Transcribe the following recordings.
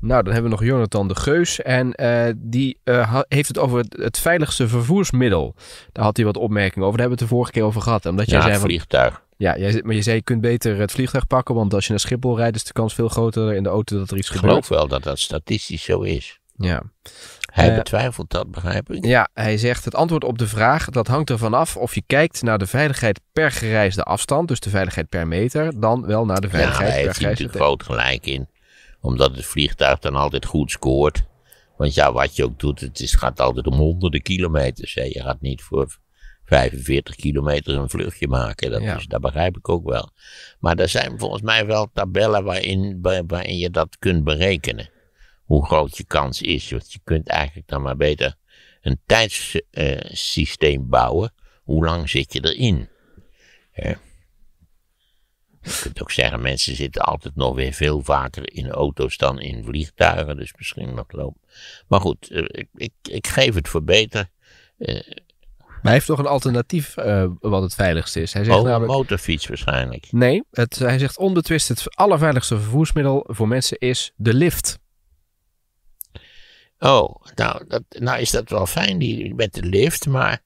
Nou, dan hebben we nog Jonathan de Geus. En eh, die eh, heeft het over het, veiligste vervoersmiddel. Daar had hij wat opmerkingen over. Daar hebben we het de vorige keer over gehad. Omdat jij zei van vliegtuig. Ja, jij, maar je zei je kunt beter het vliegtuig pakken. Want als je naar Schiphol rijdt is de kans veel groter in de auto dat er iets gebeurt. Ik geloof wel dat dat statistisch zo is. Ja. Hij eh, betwijfelt dat, begrijp ik. Ja, hij zegt het antwoord op de vraag, dat hangt ervan af of je kijkt naar de veiligheid per gereisde afstand, dus de veiligheid per meter, dan wel naar de veiligheid ja, per gereisde... Ja, hij heeft natuurlijk groot gelijk in omdat het vliegtuig dan altijd goed scoort. Want ja, wat je ook doet, het is, gaat altijd om honderden kilometers. Je gaat niet voor 45 kilometer een vluchtje maken. Dat, dat begrijp ik ook wel. Maar er zijn volgens mij wel tabellen waarin, waarin je dat kunt berekenen. Hoe groot je kans is. Want je kunt eigenlijk dan maar beter een tijdssysteem eh, uh, bouwen. Hoe lang zit je erin? Ja. Je kunt ook zeggen, mensen zitten altijd nog weer veel vaker in auto's dan in vliegtuigen, dus misschien nog loopt Maar goed, eh, ik, ik, ik geef het voor beter. Eh, maar hij heeft toch een alternatief eh, wat het veiligste is. Hij zegt oh, een motorfiets waarschijnlijk. Nee, het, hij zegt onbetwist het allerveiligste vervoersmiddel voor mensen is de lift. Oh, nou, dat, nou is dat wel fijn die, met de lift, maar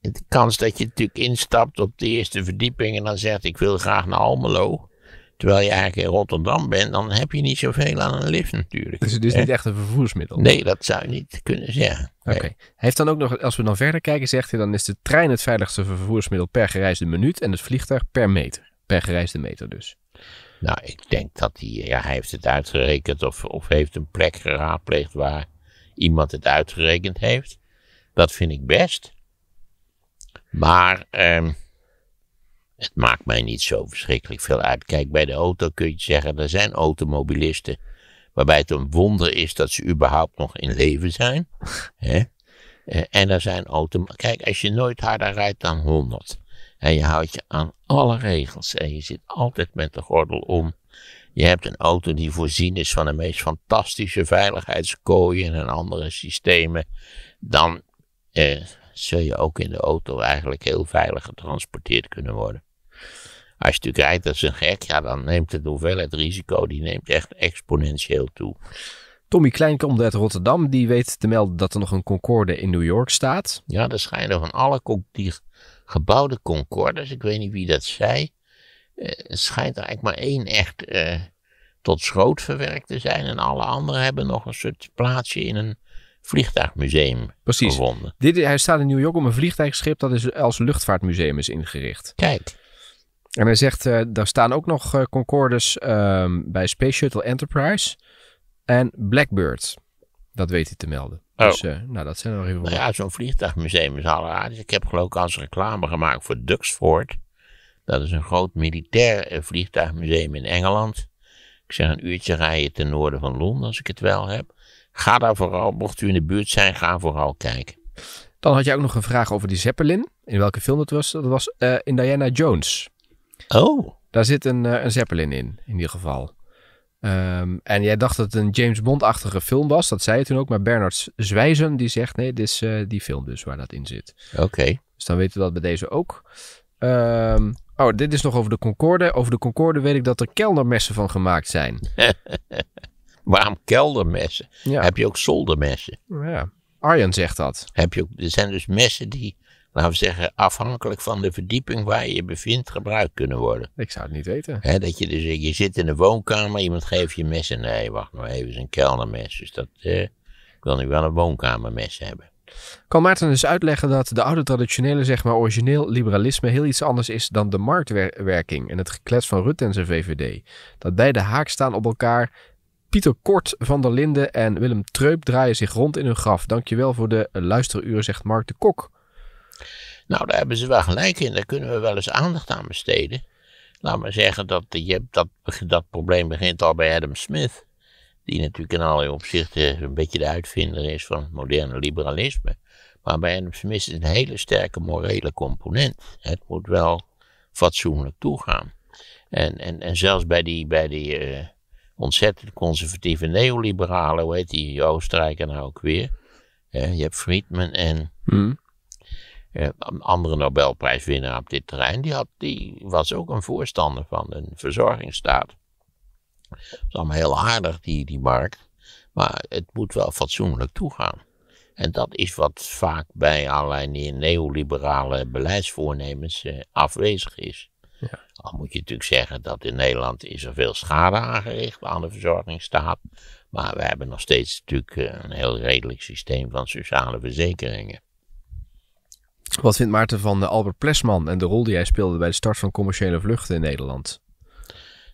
de kans dat je natuurlijk instapt op de eerste verdieping en dan zegt ik wil graag naar Almelo. Terwijl je eigenlijk in Rotterdam bent, dan heb je niet zoveel aan een lift natuurlijk. Dus het is niet echt een vervoersmiddel? Nee, dat zou niet kunnen zeggen. Oké. Heeft dan ook nog, als we dan verder kijken, zegt hij dan is de trein het veiligste vervoersmiddel per gereisde minuut en het vliegtuig per meter. Per gereisde meter dus. Nou, ik denk dat hij, ja, hij heeft het uitgerekend of, of heeft een plek geraadpleegd waar iemand het uitgerekend heeft. Dat vind ik best. Maar ehm, het maakt mij niet zo verschrikkelijk veel uit. Kijk, bij de auto kun je zeggen, er zijn automobilisten waarbij het een wonder is dat ze überhaupt nog in leven zijn. Hè? Eh, en er zijn automobilisten. Kijk, als je nooit harder rijdt dan 100 en je houdt je aan alle regels en je zit altijd met de gordel om. Je hebt een auto die voorzien is van de meest fantastische veiligheidskooien en andere systemen. Dan eh, zul je ook in de auto eigenlijk heel veilig getransporteerd kunnen worden. Als je natuurlijk rijdt als een gek, ja, dan neemt de hoeveelheid risico die neemt echt exponentieel toe. Tommy Klein uit Rotterdam. Die weet te melden dat er nog een Concorde in New York staat. Ja, er schijnen van alle gebouwde Concordes, ik weet niet wie dat zei, eh, schijnt er eigenlijk maar één echt eh, tot schroot verwerkt te zijn. En alle anderen hebben nog een soort plaatsje in een vliegtuigmuseum Precies. gevonden. Dit, hij staat in New York op een vliegtuigschip dat is als luchtvaartmuseum is ingericht. Kijk. En hij zegt, eh, daar staan ook nog eh, Concordes ehm, bij Space Shuttle Enterprise en Blackbird. Dat weet hij te melden. Oh. Dus eh, nou, dat zijn er nog even. Nou ja, zo'n vliegtuigmuseum is al aardig. Ik heb geloof ik als reclame gemaakt voor Duxford. Dat is een groot militair vliegtuigmuseum in Engeland. Ik zeg een uurtje rijden ten noorden van Londen als ik het wel heb. Ga daar vooral, mocht u in de buurt zijn, ga vooral kijken. Dan had jij ook nog een vraag over die Zeppelin. In welke film dat was? Dat was eh, in Diana Jones. Oh. Daar zit een, eh, een Zeppelin in, in ieder geval. Ehm, en jij dacht dat het een James Bond-achtige film was. Dat zei je toen ook. Maar Bernard Zwijzen die zegt... nee, dit is eh, die film dus waar dat in zit. Oké. Dus dan weten we dat bij deze ook. Ehm, oh, dit is nog over de Concorde. Over de Concorde weet ik dat er keldermessen van gemaakt zijn. Waarom keldermessen? Heb je ook zoldermessen? Ja. Arjan zegt dat. Heb je ook, er zijn dus messen die, laten we zeggen, afhankelijk van de verdieping waar je je bevindt, gebruikt kunnen worden. Ik zou het niet weten. dat je, dus, je zit in de woonkamer, iemand geeft je messen. Nee, wacht maar nou even, zijn keldermes. Dus dat, eh, ik wil nu wel een woonkamermes hebben. Kan Maarten dus uitleggen dat de oude traditionele, zeg maar origineel liberalisme heel iets anders is dan de marktwerking en het geklets van Rutte en zijn VVD? Dat beide haak staan op elkaar Pieter Kort van der Linden en Willem Treup draaien zich rond in hun graf. Dankjewel voor de luisteruren, zegt Mark de Kok. Nou, daar hebben ze wel gelijk in. Daar kunnen we wel eens aandacht aan besteden. Laat maar zeggen dat je dat, dat probleem begint al bij Adam Smith. Die natuurlijk in allerlei opzichten een beetje de uitvinder is van het moderne liberalisme. Maar bij Adam Smith is een hele sterke morele component. Het moet wel fatsoenlijk toegaan. En, en, en zelfs bij die, bij die eh, ontzettend conservatieve neoliberalen, hoe heet die Oostenrijker nou ook weer? je hebt Friedman en hmm. eh, een andere Nobelprijswinnaar op dit terrein, die, had, die was ook een voorstander van een verzorgingsstaat. Dat is allemaal heel aardig, die, die markt, maar het moet wel fatsoenlijk toegaan. En dat is wat vaak bij allerlei neoliberale beleidsvoornemens eh, afwezig is. Ja. Al moet je natuurlijk zeggen dat in Nederland is er veel schade aangericht aan de verzorgingsstaat. Maar we hebben nog steeds natuurlijk eh, een heel redelijk systeem van sociale verzekeringen. Wat vindt Maarten van Albert Plesman en de rol die hij speelde bij de start van commerciële vluchten in Nederland?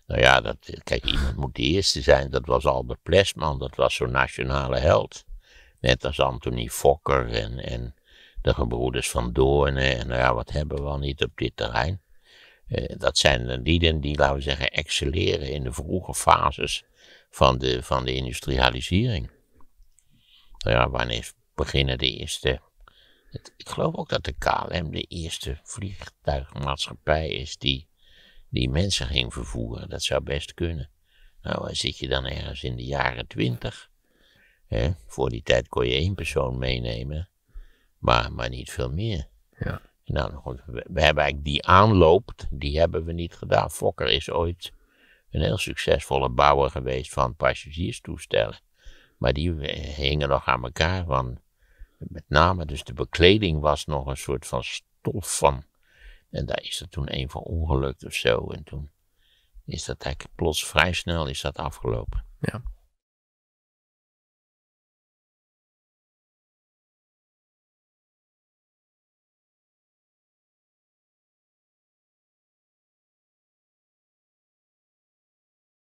Nou ja, dat, kijk, iemand moet de eerste zijn. Dat was Albert Plesman, dat was zo'n nationale held. Net als Anthony Fokker en, en de gebroeders van Doorn. En nou ja, wat hebben we al niet op dit terrein? Eh, dat zijn lieden die, laten we zeggen, excelleren in de vroege fases van de, van de industrialisering. Nou ja, wanneer beginnen de eerste. ik geloof ook dat de KLM de eerste vliegtuigmaatschappij is die, die mensen ging vervoeren. Dat zou best kunnen. Nou, zit je dan ergens in de jaren twintig. Voor die tijd kon je één persoon meenemen, maar, maar niet veel meer. Nou we, hebben eigenlijk die aanloop, die hebben we niet gedaan. Fokker is ooit een heel succesvolle bouwer geweest van passagierstoestellen. Maar die eh, hingen nog aan elkaar. Van, met name dus de bekleding was nog een soort van stof van. En daar is er toen een van ongelukt of zo. En toen is dat eigenlijk plots vrij snel is dat afgelopen. Ja.